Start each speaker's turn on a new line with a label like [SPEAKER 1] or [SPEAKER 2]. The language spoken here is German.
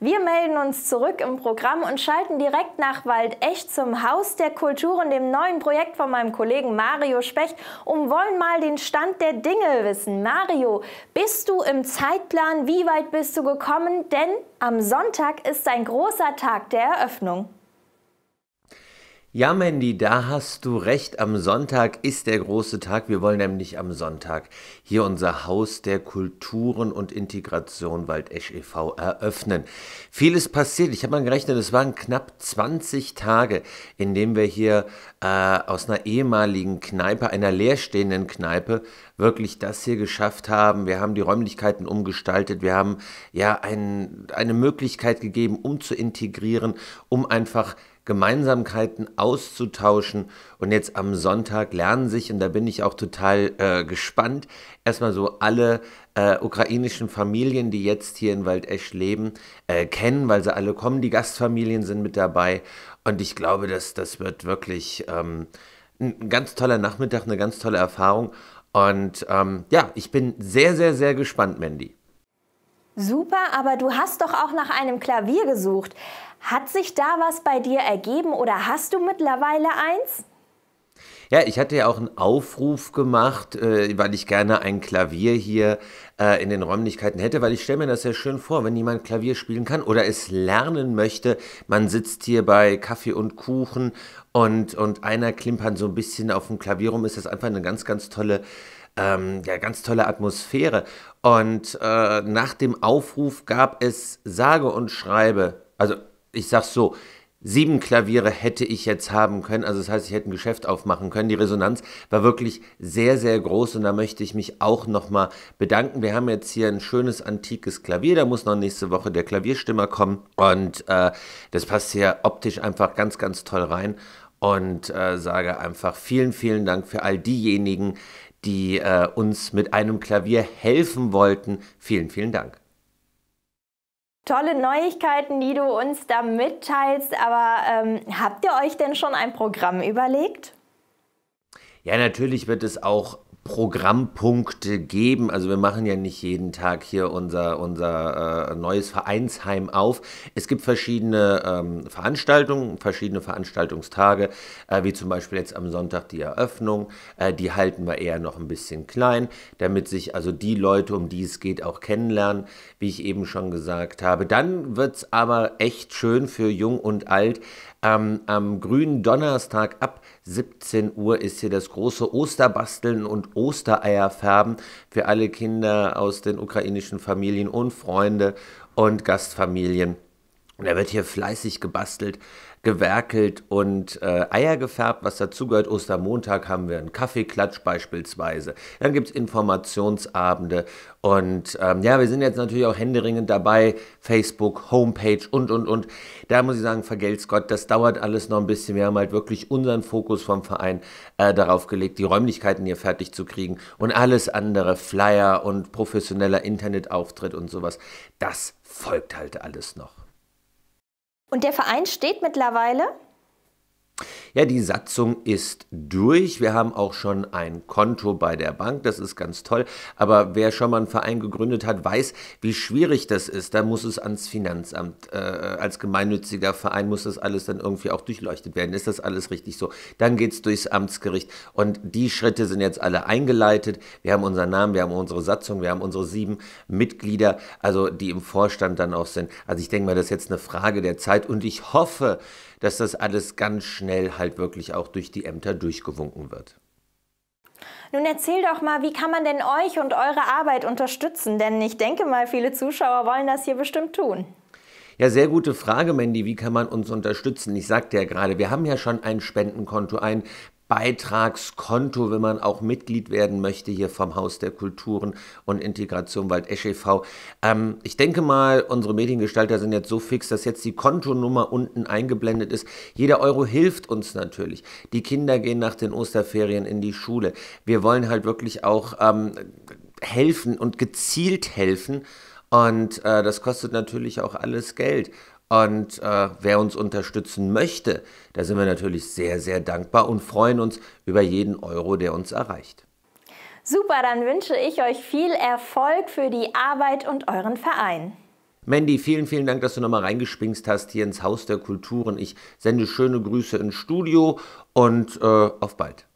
[SPEAKER 1] Wir melden uns zurück im Programm und schalten direkt nach Waldecht zum Haus der Kulturen, dem neuen Projekt von meinem Kollegen Mario Specht, und wollen mal den Stand der Dinge wissen. Mario, bist du im Zeitplan? Wie weit bist du gekommen? Denn am Sonntag ist ein großer Tag der Eröffnung.
[SPEAKER 2] Ja, Mandy, da hast du recht. Am Sonntag ist der große Tag. Wir wollen nämlich am Sonntag hier unser Haus der Kulturen und Integration Waldesch e.V. eröffnen. Vieles passiert. Ich habe mal gerechnet, es waren knapp 20 Tage, in denen wir hier äh, aus einer ehemaligen Kneipe, einer leerstehenden Kneipe, wirklich das hier geschafft haben. Wir haben die Räumlichkeiten umgestaltet. Wir haben ja ein, eine Möglichkeit gegeben, um zu integrieren, um einfach Gemeinsamkeiten auszutauschen. Und jetzt am Sonntag lernen sich, und da bin ich auch total äh, gespannt, erstmal so alle äh, ukrainischen Familien, die jetzt hier in Waldesch leben, äh, kennen, weil sie alle kommen. Die Gastfamilien sind mit dabei. Und ich glaube, dass das wird wirklich ähm, ein ganz toller Nachmittag, eine ganz tolle Erfahrung. Und ähm, ja, ich bin sehr, sehr, sehr gespannt, Mandy.
[SPEAKER 1] Super, aber du hast doch auch nach einem Klavier gesucht. Hat sich da was bei dir ergeben oder hast du mittlerweile eins?
[SPEAKER 2] Ja, ich hatte ja auch einen Aufruf gemacht, äh, weil ich gerne ein Klavier hier äh, in den Räumlichkeiten hätte, weil ich stelle mir das sehr schön vor, wenn jemand Klavier spielen kann oder es lernen möchte. Man sitzt hier bei Kaffee und Kuchen und, und einer klimpern so ein bisschen auf dem Klavier rum, ist das einfach eine ganz, ganz tolle ähm, ja, ganz tolle Atmosphäre. Und äh, nach dem Aufruf gab es sage und schreibe, also ich sag's so, sieben Klaviere hätte ich jetzt haben können. Also das heißt, ich hätte ein Geschäft aufmachen können. Die Resonanz war wirklich sehr, sehr groß und da möchte ich mich auch nochmal bedanken. Wir haben jetzt hier ein schönes antikes Klavier. Da muss noch nächste Woche der Klavierstimmer kommen und äh, das passt hier optisch einfach ganz, ganz toll rein. Und äh, sage einfach vielen, vielen Dank für all diejenigen, die äh, uns mit einem Klavier helfen wollten. Vielen, vielen Dank
[SPEAKER 1] tolle Neuigkeiten, die du uns da mitteilst. Aber ähm, habt ihr euch denn schon ein Programm überlegt?
[SPEAKER 2] Ja, natürlich wird es auch Programmpunkte geben. Also wir machen ja nicht jeden Tag hier unser, unser äh, neues Vereinsheim auf. Es gibt verschiedene ähm, Veranstaltungen, verschiedene Veranstaltungstage, äh, wie zum Beispiel jetzt am Sonntag die Eröffnung. Äh, die halten wir eher noch ein bisschen klein, damit sich also die Leute, um die es geht, auch kennenlernen, wie ich eben schon gesagt habe. Dann wird es aber echt schön für Jung und Alt, am, am grünen Donnerstag ab 17 Uhr ist hier das große Osterbasteln und Ostereierfärben für alle Kinder aus den ukrainischen Familien und Freunde und Gastfamilien. Und da wird hier fleißig gebastelt, gewerkelt und äh, Eier gefärbt, was dazugehört. Ostermontag haben wir einen Kaffeeklatsch beispielsweise. Dann gibt es Informationsabende. Und ähm, ja, wir sind jetzt natürlich auch händeringend dabei. Facebook, Homepage und, und, und. Da muss ich sagen, vergelt's Gott, das dauert alles noch ein bisschen. Wir haben halt wirklich unseren Fokus vom Verein äh, darauf gelegt, die Räumlichkeiten hier fertig zu kriegen. Und alles andere, Flyer und professioneller Internetauftritt und sowas, das folgt halt alles noch.
[SPEAKER 1] Und der Verein steht mittlerweile
[SPEAKER 2] ja, die Satzung ist durch. Wir haben auch schon ein Konto bei der Bank. Das ist ganz toll. Aber wer schon mal einen Verein gegründet hat, weiß, wie schwierig das ist. Da muss es ans Finanzamt. Äh, als gemeinnütziger Verein muss das alles dann irgendwie auch durchleuchtet werden. Ist das alles richtig so? Dann geht es durchs Amtsgericht. Und die Schritte sind jetzt alle eingeleitet. Wir haben unseren Namen, wir haben unsere Satzung, wir haben unsere sieben Mitglieder, also die im Vorstand dann auch sind. Also ich denke mal, das ist jetzt eine Frage der Zeit. Und ich hoffe, dass das alles ganz schnell halt halt wirklich auch durch die Ämter durchgewunken wird.
[SPEAKER 1] Nun erzähl doch mal, wie kann man denn euch und eure Arbeit unterstützen? Denn ich denke mal, viele Zuschauer wollen das hier bestimmt tun.
[SPEAKER 2] Ja, sehr gute Frage, Mandy. Wie kann man uns unterstützen? Ich sagte ja gerade, wir haben ja schon ein Spendenkonto, ein Beitragskonto, wenn man auch Mitglied werden möchte hier vom Haus der Kulturen und Integration Wald EschEV. Ähm, ich denke mal, unsere Mediengestalter sind jetzt so fix, dass jetzt die Kontonummer unten eingeblendet ist. Jeder Euro hilft uns natürlich. Die Kinder gehen nach den Osterferien in die Schule. Wir wollen halt wirklich auch ähm, helfen und gezielt helfen. Und äh, das kostet natürlich auch alles Geld. Und äh, wer uns unterstützen möchte, da sind wir natürlich sehr, sehr dankbar und freuen uns über jeden Euro, der uns erreicht.
[SPEAKER 1] Super, dann wünsche ich euch viel Erfolg für die Arbeit und euren Verein.
[SPEAKER 2] Mandy, vielen, vielen Dank, dass du nochmal reingespingst hast hier ins Haus der Kulturen. Ich sende schöne Grüße ins Studio und äh, auf bald.